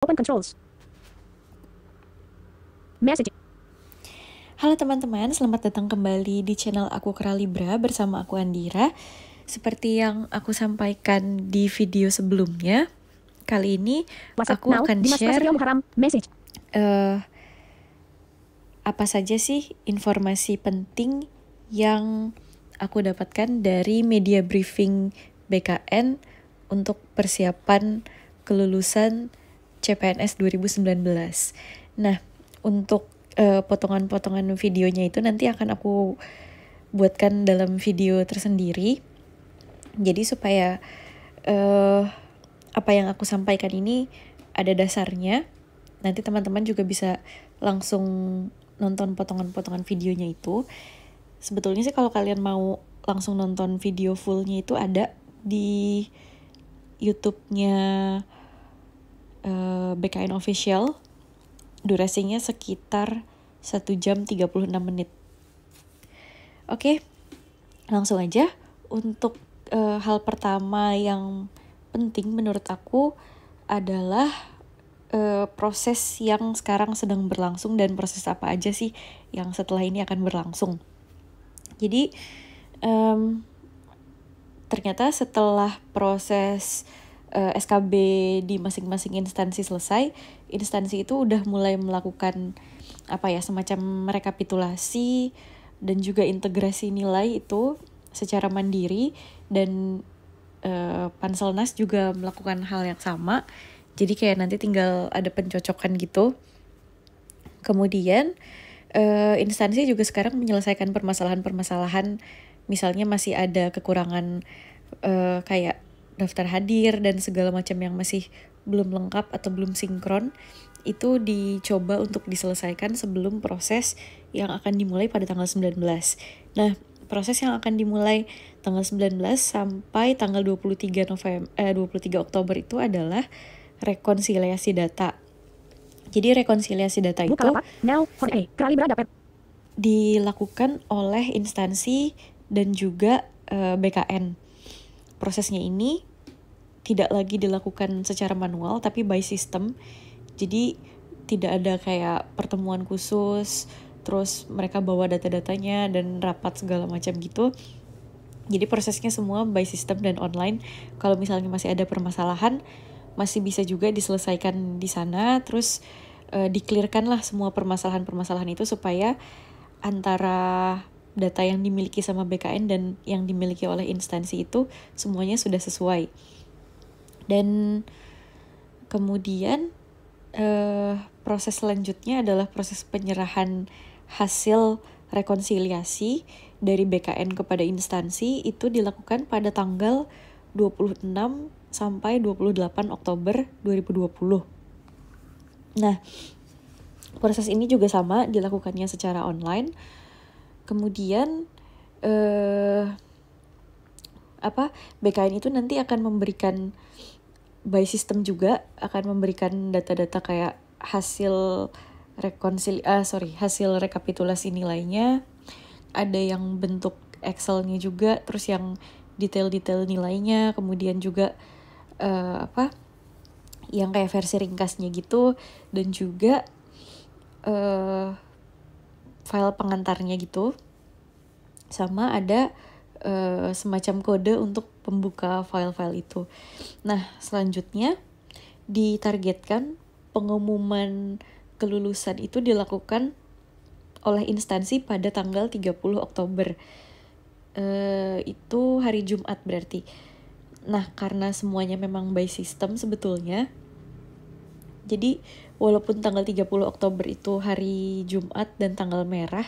Open controls. Message. Halo teman-teman, selamat datang kembali di channel aku Kera Libra bersama aku Andira. Seperti yang aku sampaikan di video sebelumnya, kali ini WhatsApp aku now, akan share Uh, apa saja sih informasi penting yang aku dapatkan dari media briefing BKN untuk persiapan kelulusan CPNS 2019. Nah, untuk potongan eh, potongan-potongan videonya itu nanti akan aku buatkan dalam video tersendiri. Jadi supaya uh, apa yang aku sampaikan ini ada dasarnya. Nanti teman-teman juga bisa langsung nonton potongan-potongan videonya itu. Sebetulnya sih kalau kalian mau langsung nonton video fullnya itu ada di YouTube-nya uh, eh, BKN official durasinya sekitar 1 jam 36 menit. Oke, langsung aja untuk uh, hal pertama yang penting menurut aku adalah uh, proses yang sekarang sedang berlangsung dan proses apa aja sih yang setelah ini akan berlangsung. Jadi um, ternyata setelah proses uh, eh, SKB di masing-masing instansi selesai, instansi itu udah mulai melakukan apa ya semacam rekapitulasi dan juga integrasi nilai itu secara mandiri dan uh, Panselnas juga melakukan hal yang sama. Jadi kayak nanti tinggal ada pencocokan gitu. Kemudian uh, instansi juga sekarang menyelesaikan permasalahan-permasalahan misalnya masih ada kekurangan uh, kayak daftar hadir dan segala macam yang masih belum lengkap atau belum sinkron itu dicoba untuk diselesaikan sebelum proses yang akan dimulai pada tanggal 19. Nah, proses yang akan dimulai tanggal 19 sampai tanggal 23 November eh, 23 Oktober itu adalah rekonsiliasi data. Jadi rekonsiliasi data itu dilakukan oleh instansi dan juga eh, BKN. Prosesnya ini tidak lagi dilakukan secara manual tapi by system. Jadi tidak ada kayak pertemuan khusus, terus mereka bawa data-datanya dan rapat segala macam gitu. Jadi prosesnya semua by system dan online. Kalau misalnya masih ada permasalahan, masih bisa juga diselesaikan di sana. Terus uh, eh, diklirkan lah semua permasalahan-permasalahan itu supaya antara data yang dimiliki sama BKN dan yang dimiliki oleh instansi itu semuanya sudah sesuai dan kemudian uh, proses selanjutnya adalah proses penyerahan hasil rekonsiliasi dari BKN kepada instansi itu dilakukan pada tanggal 26 sampai 28 Oktober 2020. Nah, proses ini juga sama dilakukannya secara online. Kemudian eh apa BKN itu nanti akan memberikan by system juga akan memberikan data-data kayak hasil rekonsil ah sorry hasil rekapitulasi nilainya ada yang bentuk Excelnya juga terus yang detail-detail nilainya kemudian juga uh, apa yang kayak versi ringkasnya gitu dan juga uh, file pengantarnya gitu sama ada Eh, semacam kode untuk pembuka file-file itu. Nah, selanjutnya ditargetkan pengumuman kelulusan itu dilakukan oleh instansi pada tanggal 30 Oktober. Uh, itu hari Jumat berarti. Nah, karena semuanya memang by system sebetulnya. Jadi, walaupun tanggal 30 Oktober itu hari Jumat dan tanggal merah,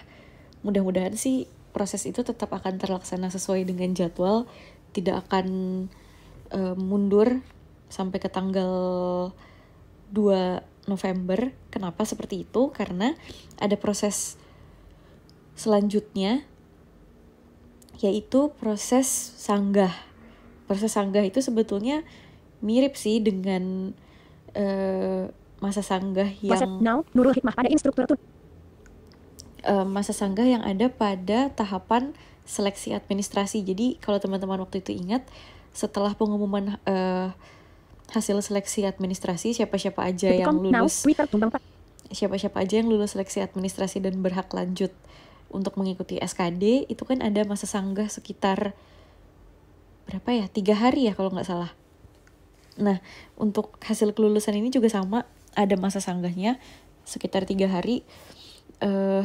mudah-mudahan sih proses itu tetap akan terlaksana sesuai dengan jadwal, tidak akan uh, mundur sampai ke tanggal 2 November. Kenapa seperti itu? Karena ada proses selanjutnya yaitu proses sanggah. Proses sanggah itu sebetulnya mirip sih dengan uh, masa sanggah yang Now, Nurul Hikmah ada instruktur tuh uh, masa sanggah yang ada pada tahapan seleksi administrasi. Jadi kalau teman-teman waktu itu ingat, setelah pengumuman uh, hasil seleksi administrasi siapa-siapa aja yang kan lulus siapa-siapa aja yang lulus seleksi administrasi dan berhak lanjut untuk mengikuti SKD itu kan ada masa sanggah sekitar berapa ya tiga hari ya kalau nggak salah nah untuk hasil kelulusan ini juga sama ada masa sanggahnya sekitar tiga hari uh,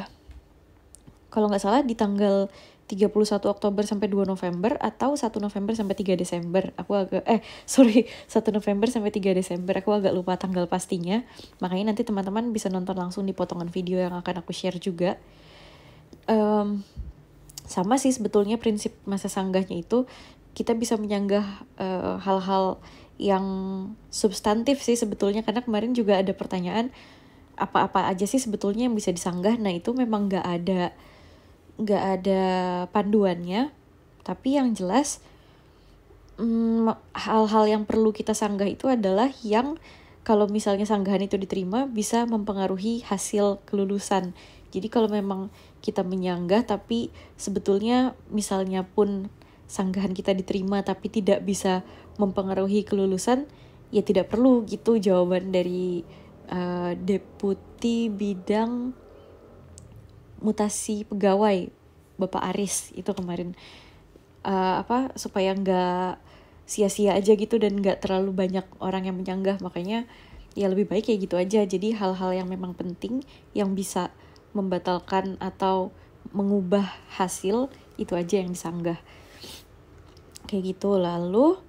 kalau nggak salah di tanggal 31 Oktober sampai 2 November atau 1 November sampai 3 Desember. Aku agak eh sorry, 1 November sampai 3 Desember. Aku agak lupa tanggal pastinya. Makanya nanti teman-teman bisa nonton langsung di potongan video yang akan aku share juga. Um, sama sih sebetulnya prinsip masa sanggahnya itu kita bisa menyanggah eh, hal-hal uh, hal -hal yang substantif sih sebetulnya karena kemarin juga ada pertanyaan apa-apa aja sih sebetulnya yang bisa disanggah. Nah, itu memang nggak ada nggak ada panduannya tapi yang jelas hal mm, hal-hal yang perlu kita sanggah itu adalah yang kalau misalnya sanggahan itu diterima bisa mempengaruhi hasil kelulusan jadi kalau memang kita menyanggah tapi sebetulnya misalnya pun sanggahan kita diterima tapi tidak bisa mempengaruhi kelulusan ya tidak perlu gitu jawaban dari uh, deputi bidang mutasi pegawai Bapak Aris itu kemarin uh, apa supaya nggak sia-sia aja gitu dan nggak terlalu banyak orang yang menyanggah makanya ya lebih baik kayak gitu aja jadi hal-hal yang memang penting yang bisa membatalkan atau mengubah hasil itu aja yang disanggah kayak gitu lalu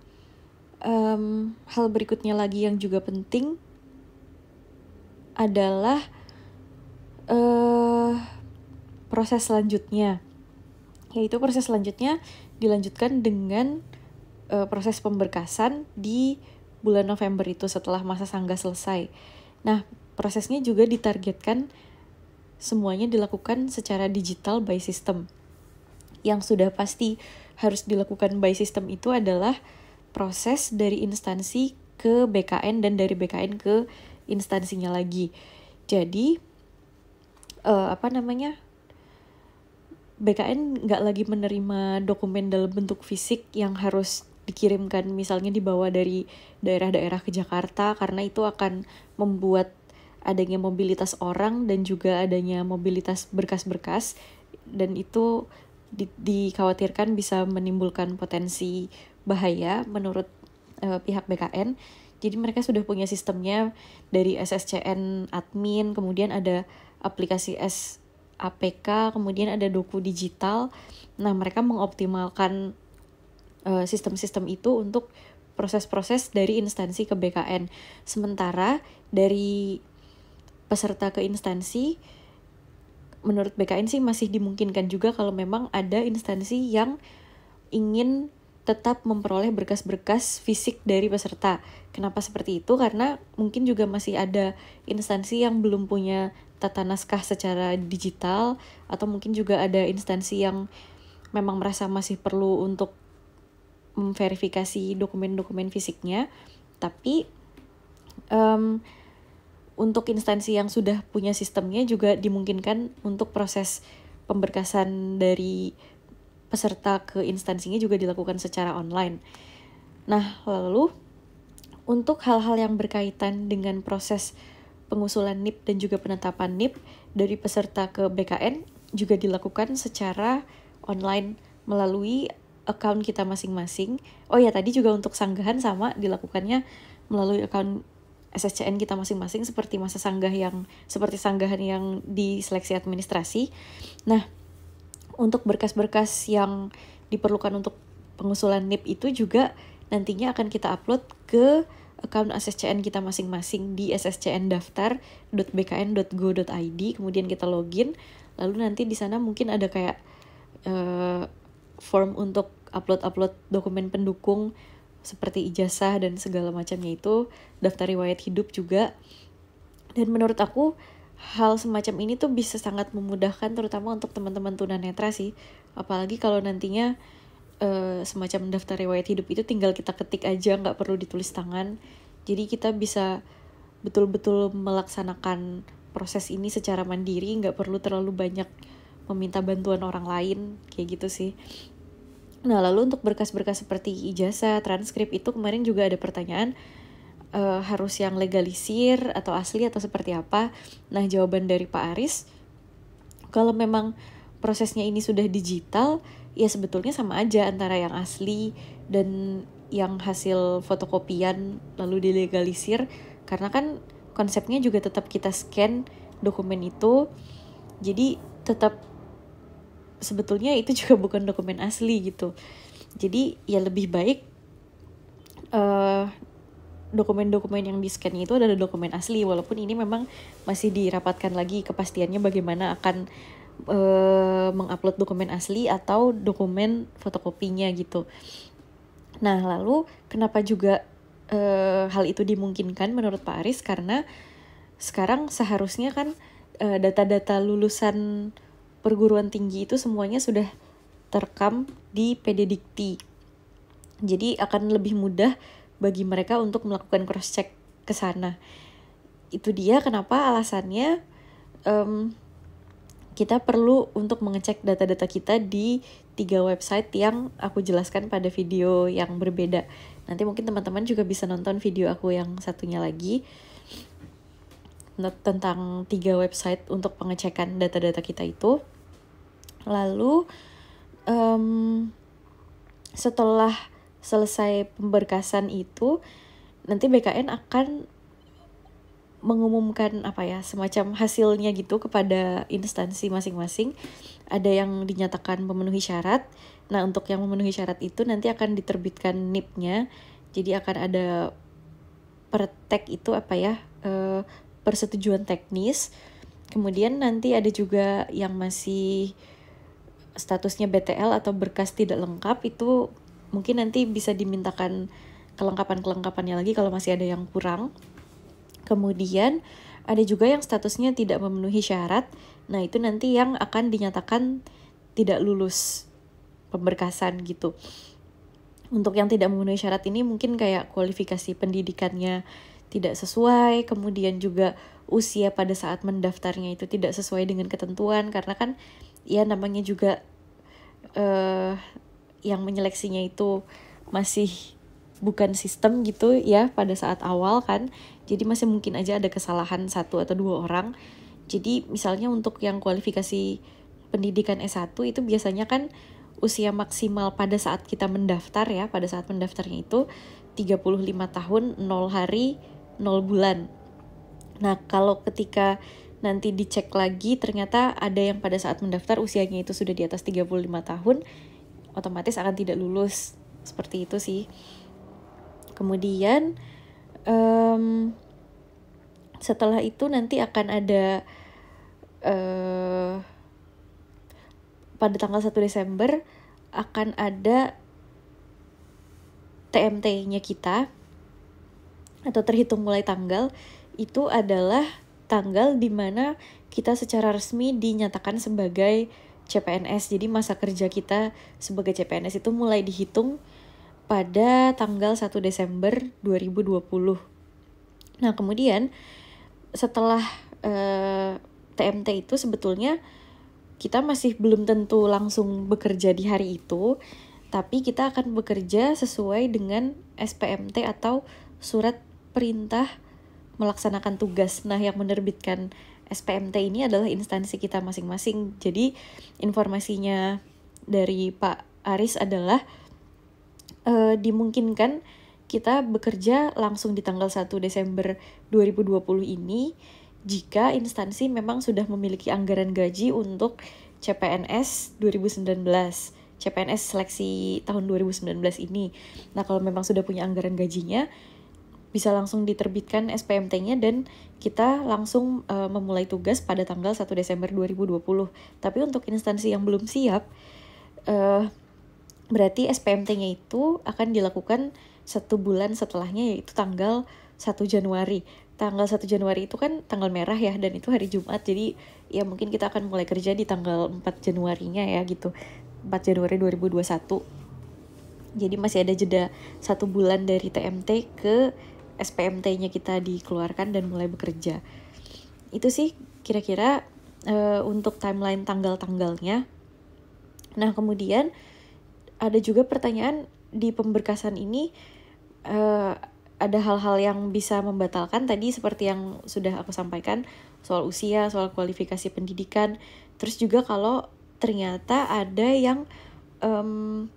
um, hal berikutnya lagi yang juga penting adalah uh, proses selanjutnya yaitu proses selanjutnya dilanjutkan dengan e, proses pemberkasan di bulan November itu setelah masa sangga selesai. Nah, prosesnya juga ditargetkan semuanya dilakukan secara digital by system. Yang sudah pasti harus dilakukan by system itu adalah proses dari instansi ke BKN dan dari BKN ke instansinya lagi. Jadi uh, apa namanya? BKN nggak lagi menerima dokumen dalam bentuk fisik yang harus dikirimkan misalnya dibawa dari daerah-daerah ke Jakarta karena itu akan membuat adanya mobilitas orang dan juga adanya mobilitas berkas-berkas dan itu di, dikhawatirkan bisa menimbulkan potensi bahaya menurut uh, pihak BKN. Jadi mereka sudah punya sistemnya dari SSCN admin, kemudian ada aplikasi S APK, kemudian ada doku digital. Nah, mereka mengoptimalkan eh, sistem-sistem uh, itu untuk proses-proses dari instansi ke BKN. Sementara dari peserta ke instansi, menurut BKN sih masih dimungkinkan juga kalau memang ada instansi yang ingin tetap memperoleh berkas-berkas fisik dari peserta. Kenapa seperti itu? Karena mungkin juga masih ada instansi yang belum punya tata naskah secara digital atau mungkin juga ada instansi yang memang merasa masih perlu untuk memverifikasi dokumen-dokumen fisiknya tapi um, untuk instansi yang sudah punya sistemnya juga dimungkinkan untuk proses pemberkasan dari peserta ke instansinya juga dilakukan secara online. Nah, lalu untuk hal-hal yang berkaitan dengan proses pengusulan NIP dan juga penetapan NIP dari peserta ke BKN juga dilakukan secara online melalui account kita masing-masing. Oh ya tadi juga untuk sanggahan sama dilakukannya melalui account SSCN kita masing-masing seperti masa sanggah yang seperti sanggahan yang di seleksi administrasi. Nah, untuk berkas-berkas yang diperlukan untuk pengusulan NIP itu juga nantinya akan kita upload ke account SSCN kita masing-masing di SSCN daftar.bkn.go.id kemudian kita login lalu nanti di sana mungkin ada kayak uh, form untuk upload-upload dokumen pendukung seperti ijazah dan segala macamnya itu daftar riwayat hidup juga dan menurut aku hal semacam ini tuh bisa sangat memudahkan terutama untuk teman-teman tunanetra sih apalagi kalau nantinya Eh, semacam daftar riwayat hidup itu tinggal kita ketik aja nggak perlu ditulis tangan jadi kita bisa betul-betul melaksanakan proses ini secara mandiri nggak perlu terlalu banyak meminta bantuan orang lain kayak gitu sih nah lalu untuk berkas-berkas seperti ijazah transkrip itu kemarin juga ada pertanyaan uh, harus yang legalisir atau asli atau seperti apa nah jawaban dari Pak Aris kalau memang prosesnya ini sudah digital ya sebetulnya sama aja antara yang asli dan yang hasil fotokopian lalu dilegalisir karena kan konsepnya juga tetap kita scan dokumen itu jadi tetap sebetulnya itu juga bukan dokumen asli gitu jadi ya lebih baik uh, dokumen-dokumen yang di scan itu adalah dokumen asli walaupun ini memang masih dirapatkan lagi kepastiannya bagaimana akan Eh, mengupload dokumen asli atau dokumen fotokopinya gitu. Nah, lalu kenapa juga e, hal itu dimungkinkan menurut Pak Aris karena sekarang seharusnya kan data eh, data-data lulusan perguruan tinggi itu semuanya sudah terekam di PDDikti. Jadi akan lebih mudah bagi mereka untuk melakukan cross check ke sana. Itu dia kenapa alasannya um, kita perlu untuk mengecek data-data kita di tiga website yang aku jelaskan pada video yang berbeda. Nanti mungkin teman-teman juga bisa nonton video aku yang satunya lagi tentang tiga website untuk pengecekan data-data kita itu. Lalu um, setelah selesai pemberkasan itu, nanti BKN akan mengumumkan apa ya semacam hasilnya gitu kepada instansi masing-masing ada yang dinyatakan memenuhi syarat nah untuk yang memenuhi syarat itu nanti akan diterbitkan nipnya jadi akan ada pertek itu apa ya e, persetujuan teknis kemudian nanti ada juga yang masih statusnya BTL atau berkas tidak lengkap itu mungkin nanti bisa dimintakan kelengkapan kelengkapannya lagi kalau masih ada yang kurang Kemudian ada juga yang statusnya tidak memenuhi syarat. Nah, itu nanti yang akan dinyatakan tidak lulus pemberkasan gitu. Untuk yang tidak memenuhi syarat ini mungkin kayak kualifikasi pendidikannya tidak sesuai, kemudian juga usia pada saat mendaftarnya itu tidak sesuai dengan ketentuan karena kan ya namanya juga uh, yang menyeleksinya itu masih bukan sistem gitu ya pada saat awal kan jadi masih mungkin aja ada kesalahan satu atau dua orang jadi misalnya untuk yang kualifikasi pendidikan S1 itu biasanya kan usia maksimal pada saat kita mendaftar ya pada saat mendaftarnya itu 35 tahun 0 hari 0 bulan nah kalau ketika nanti dicek lagi ternyata ada yang pada saat mendaftar usianya itu sudah di atas 35 tahun otomatis akan tidak lulus seperti itu sih Kemudian um, setelah itu nanti akan ada uh, pada tanggal 1 Desember akan ada TMT-nya kita atau terhitung mulai tanggal itu adalah tanggal di mana kita secara resmi dinyatakan sebagai CPNS. Jadi masa kerja kita sebagai CPNS itu mulai dihitung pada tanggal 1 Desember 2020. Nah, kemudian setelah eh, TMT itu sebetulnya kita masih belum tentu langsung bekerja di hari itu, tapi kita akan bekerja sesuai dengan SPMT atau surat perintah melaksanakan tugas. Nah, yang menerbitkan SPMT ini adalah instansi kita masing-masing. Jadi, informasinya dari Pak Aris adalah uh, dimungkinkan kita bekerja langsung di tanggal 1 Desember 2020 ini jika instansi memang sudah memiliki anggaran gaji untuk CPNS 2019, CPNS seleksi tahun 2019 ini. Nah, kalau memang sudah punya anggaran gajinya, bisa langsung diterbitkan SPMT-nya dan kita langsung uh, memulai tugas pada tanggal 1 Desember 2020. Tapi untuk instansi yang belum siap, uh, Berarti SPMT-nya itu akan dilakukan satu bulan setelahnya yaitu tanggal 1 Januari. Tanggal 1 Januari itu kan tanggal merah ya dan itu hari Jumat. Jadi ya mungkin kita akan mulai kerja di tanggal 4 Januarinya ya gitu. 4 Januari 2021. Jadi masih ada jeda satu bulan dari TMT ke SPMT-nya kita dikeluarkan dan mulai bekerja. Itu sih kira-kira uh, untuk timeline tanggal-tanggalnya. Nah, kemudian ada juga pertanyaan di pemberkasan ini uh, ada hal-hal yang bisa membatalkan tadi seperti yang sudah aku sampaikan soal usia, soal kualifikasi pendidikan. Terus juga kalau ternyata ada yang um,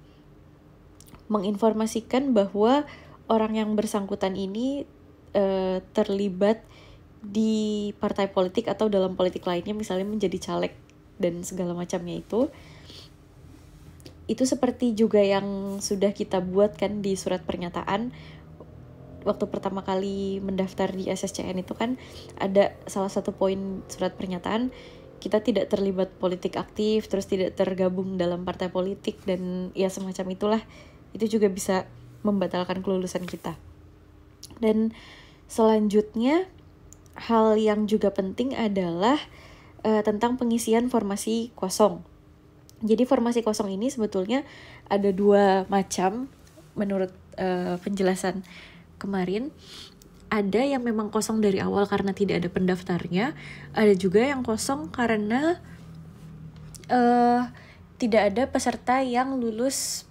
menginformasikan bahwa orang yang bersangkutan ini uh, terlibat di partai politik atau dalam politik lainnya misalnya menjadi caleg dan segala macamnya itu itu seperti juga yang sudah kita buat kan di surat pernyataan waktu pertama kali mendaftar di SSCN itu kan ada salah satu poin surat pernyataan kita tidak terlibat politik aktif terus tidak tergabung dalam partai politik dan ya semacam itulah itu juga bisa membatalkan kelulusan kita dan selanjutnya hal yang juga penting adalah uh, tentang pengisian formasi kosong jadi formasi kosong ini sebetulnya ada dua macam menurut uh, penjelasan kemarin. Ada yang memang kosong dari awal karena tidak ada pendaftarnya, ada juga yang kosong karena uh, tidak ada peserta yang lulus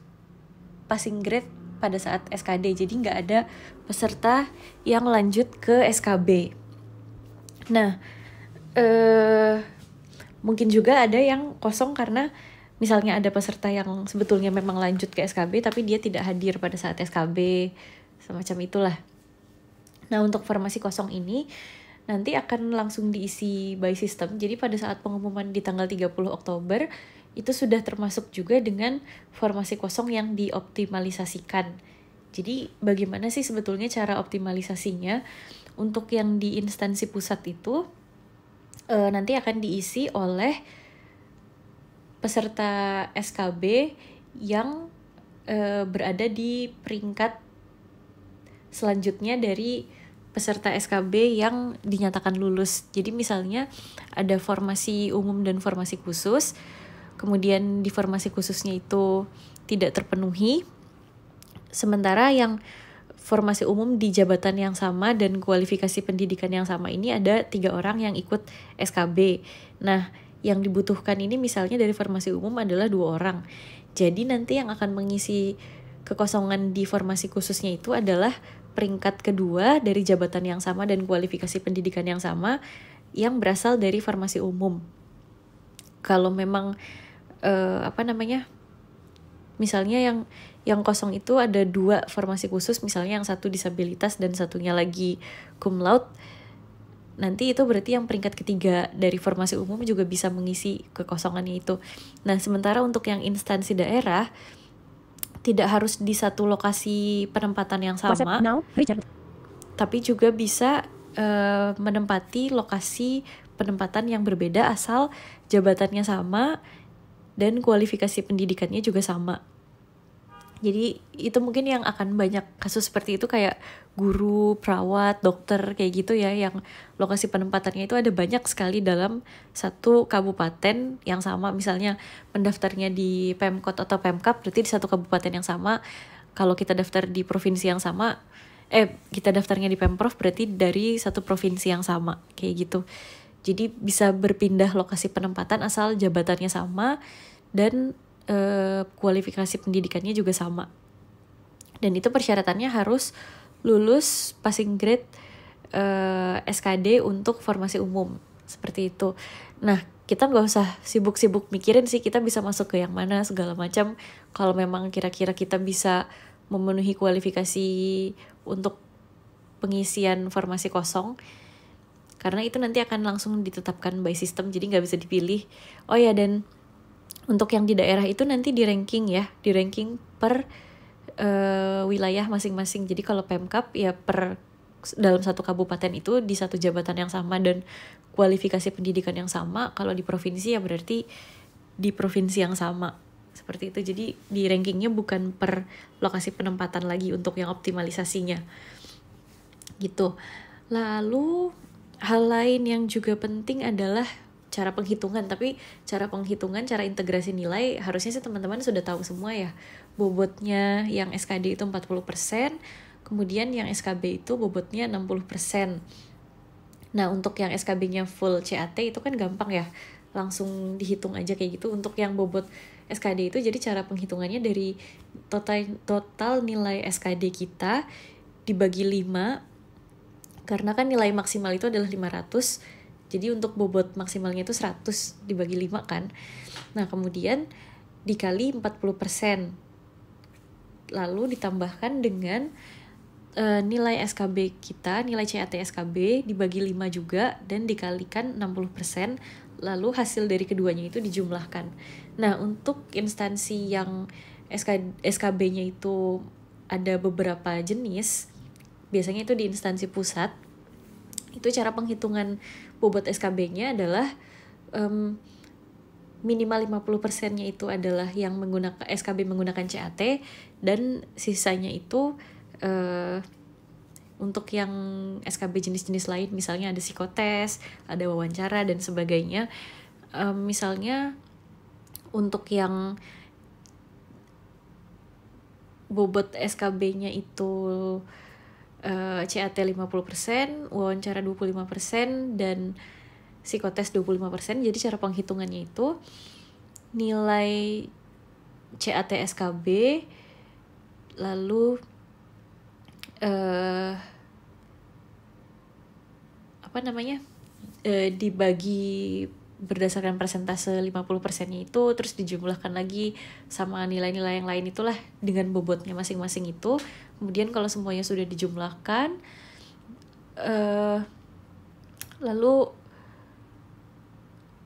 passing grade pada saat SKD. Jadi nggak ada peserta yang lanjut ke SKB. Nah, uh, mungkin juga ada yang kosong karena misalnya ada peserta yang sebetulnya memang lanjut ke SKB tapi dia tidak hadir pada saat SKB semacam itulah. Nah, untuk formasi kosong ini nanti akan langsung diisi by system. Jadi pada saat pengumuman di tanggal 30 Oktober itu sudah termasuk juga dengan formasi kosong yang dioptimalisasikan. Jadi bagaimana sih sebetulnya cara optimalisasinya? Untuk yang di instansi pusat itu e, nanti akan diisi oleh peserta SKB yang e, berada di peringkat selanjutnya dari peserta SKB yang dinyatakan lulus. Jadi misalnya ada formasi umum dan formasi khusus. Kemudian di formasi khususnya itu tidak terpenuhi. Sementara yang formasi umum di jabatan yang sama dan kualifikasi pendidikan yang sama ini ada tiga orang yang ikut SKB. Nah, yang dibutuhkan ini misalnya dari farmasi umum adalah dua orang. Jadi nanti yang akan mengisi kekosongan di formasi khususnya itu adalah peringkat kedua dari jabatan yang sama dan kualifikasi pendidikan yang sama yang berasal dari farmasi umum. Kalau memang uh, apa namanya? Misalnya yang yang kosong itu ada dua formasi khusus, misalnya yang satu disabilitas dan satunya lagi cum laude nanti itu berarti yang peringkat ketiga dari formasi umum juga bisa mengisi kekosongannya itu. Nah, sementara untuk yang instansi daerah tidak harus di satu lokasi penempatan yang sama. tapi juga bisa uh, menempati lokasi penempatan yang berbeda asal jabatannya sama dan kualifikasi pendidikannya juga sama jadi itu mungkin yang akan banyak kasus seperti itu kayak guru, perawat, dokter kayak gitu ya yang lokasi penempatannya itu ada banyak sekali dalam satu kabupaten yang sama misalnya mendaftarnya di Pemkot atau Pemkap berarti di satu kabupaten yang sama kalau kita daftar di provinsi yang sama eh kita daftarnya di Pemprov berarti dari satu provinsi yang sama kayak gitu. Jadi bisa berpindah lokasi penempatan asal jabatannya sama dan uh, kualifikasi pendidikannya juga sama. Dan itu persyaratannya harus lulus passing grade uh, eh, SKD untuk formasi umum seperti itu. Nah kita nggak usah sibuk-sibuk mikirin sih kita bisa masuk ke yang mana segala macam kalau memang kira-kira kita bisa memenuhi kualifikasi untuk pengisian formasi kosong karena itu nanti akan langsung ditetapkan by system, jadi nggak bisa dipilih oh ya dan untuk yang di daerah itu nanti di ranking ya, di ranking per uh, wilayah masing-masing. Jadi kalau Pemkap ya per dalam satu kabupaten itu di satu jabatan yang sama dan kualifikasi pendidikan yang sama. Kalau di provinsi ya berarti di provinsi yang sama. Seperti itu. Jadi di rankingnya bukan per lokasi penempatan lagi untuk yang optimalisasinya. Gitu. Lalu hal lain yang juga penting adalah cara penghitungan tapi cara penghitungan cara integrasi nilai harusnya sih teman-teman sudah tahu semua ya bobotnya yang SKD itu 40% kemudian yang SKB itu bobotnya 60% nah untuk yang SKB-nya full CAT itu kan gampang ya langsung dihitung aja kayak gitu untuk yang bobot SKD itu jadi cara penghitungannya dari total total nilai SKD kita dibagi 5 karena kan nilai maksimal itu adalah 500 jadi untuk bobot maksimalnya itu 100 dibagi 5 kan. Nah, kemudian dikali 40%. Lalu ditambahkan dengan e, nilai SKB kita, nilai CAT SKB dibagi 5 juga dan dikalikan 60%. Lalu hasil dari keduanya itu dijumlahkan. Nah, untuk instansi yang SK, SKB-nya itu ada beberapa jenis, biasanya itu di instansi pusat, itu cara penghitungan bobot SKB-nya adalah um, minimal 50%-nya itu adalah yang menggunakan SKB menggunakan CAT dan sisanya itu uh, untuk yang SKB jenis-jenis lain misalnya ada psikotes, ada wawancara dan sebagainya. Um, misalnya untuk yang bobot SKB-nya itu uh, CAT 50%, wawancara 25% dan psikotes 25%. Jadi cara penghitungannya itu nilai CAT SKB lalu uh, apa namanya? Uh, dibagi berdasarkan persentase 50 persennya itu terus dijumlahkan lagi sama nilai-nilai yang lain itulah dengan bobotnya masing-masing itu kemudian kalau semuanya sudah dijumlahkan uh, lalu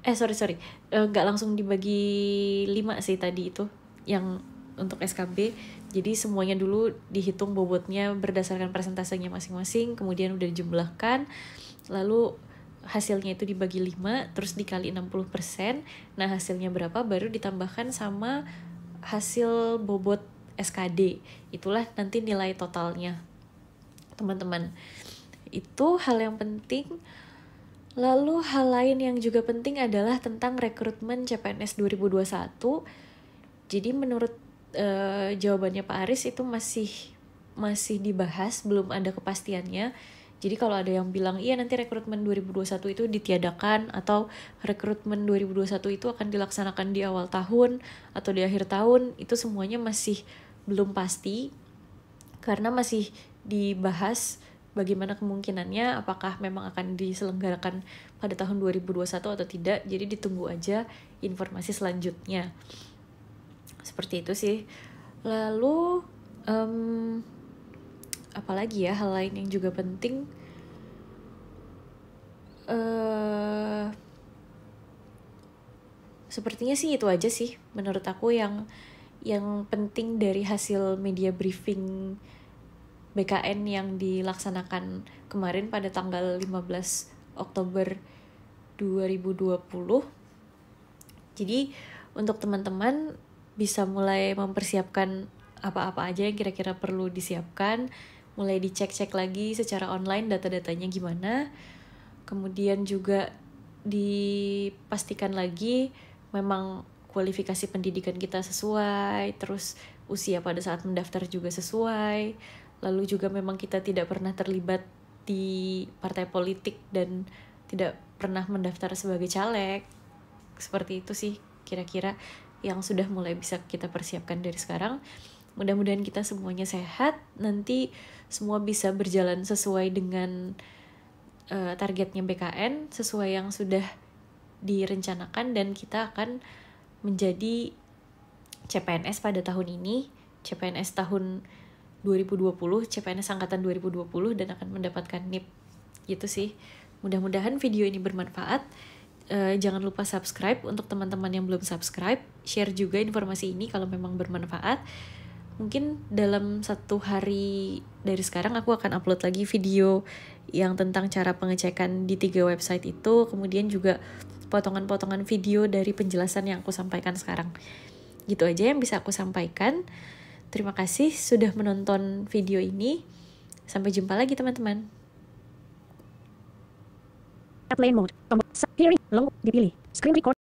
eh sorry sorry eh, nggak uh, langsung dibagi lima sih tadi itu yang untuk SKB jadi semuanya dulu dihitung bobotnya berdasarkan persentasenya masing-masing kemudian udah dijumlahkan lalu hasilnya itu dibagi 5 terus dikali 60% nah hasilnya berapa baru ditambahkan sama hasil bobot SKD. Itulah nanti nilai totalnya. Teman-teman, itu hal yang penting. Lalu hal lain yang juga penting adalah tentang rekrutmen CPNS 2021. Jadi menurut e, jawabannya Pak Aris itu masih masih dibahas, belum ada kepastiannya jadi kalau ada yang bilang, iya nanti rekrutmen 2021 itu ditiadakan atau rekrutmen 2021 itu akan dilaksanakan di awal tahun atau di akhir tahun, itu semuanya masih belum pasti karena masih dibahas bagaimana kemungkinannya apakah memang akan diselenggarakan pada tahun 2021 atau tidak. Jadi ditunggu aja informasi selanjutnya. Seperti itu sih. Lalu um, apalagi ya hal lain yang juga penting uh, sepertinya sih itu aja sih menurut aku yang yang penting dari hasil media briefing BKN yang dilaksanakan kemarin pada tanggal 15 Oktober 2020. Jadi untuk teman-teman bisa mulai mempersiapkan apa-apa aja yang kira-kira perlu disiapkan mulai dicek-cek lagi secara online data-datanya gimana. Kemudian juga dipastikan lagi memang kualifikasi pendidikan kita sesuai, terus usia pada saat mendaftar juga sesuai. Lalu juga memang kita tidak pernah terlibat di partai politik dan tidak pernah mendaftar sebagai caleg. Seperti itu sih kira-kira yang sudah mulai bisa kita persiapkan dari sekarang. Mudah-mudahan kita semuanya sehat. Nanti semua bisa berjalan sesuai dengan uh, targetnya BKN, sesuai yang sudah direncanakan dan kita akan menjadi CPNS pada tahun ini, CPNS tahun 2020, CPNS angkatan 2020 dan akan mendapatkan NIP. Gitu sih. Mudah-mudahan video ini bermanfaat. Uh, jangan lupa subscribe untuk teman-teman yang belum subscribe. Share juga informasi ini kalau memang bermanfaat mungkin dalam satu hari dari sekarang aku akan upload lagi video yang tentang cara pengecekan di tiga website itu kemudian juga potongan-potongan video dari penjelasan yang aku sampaikan sekarang gitu aja yang bisa aku sampaikan terima kasih sudah menonton video ini sampai jumpa lagi teman-teman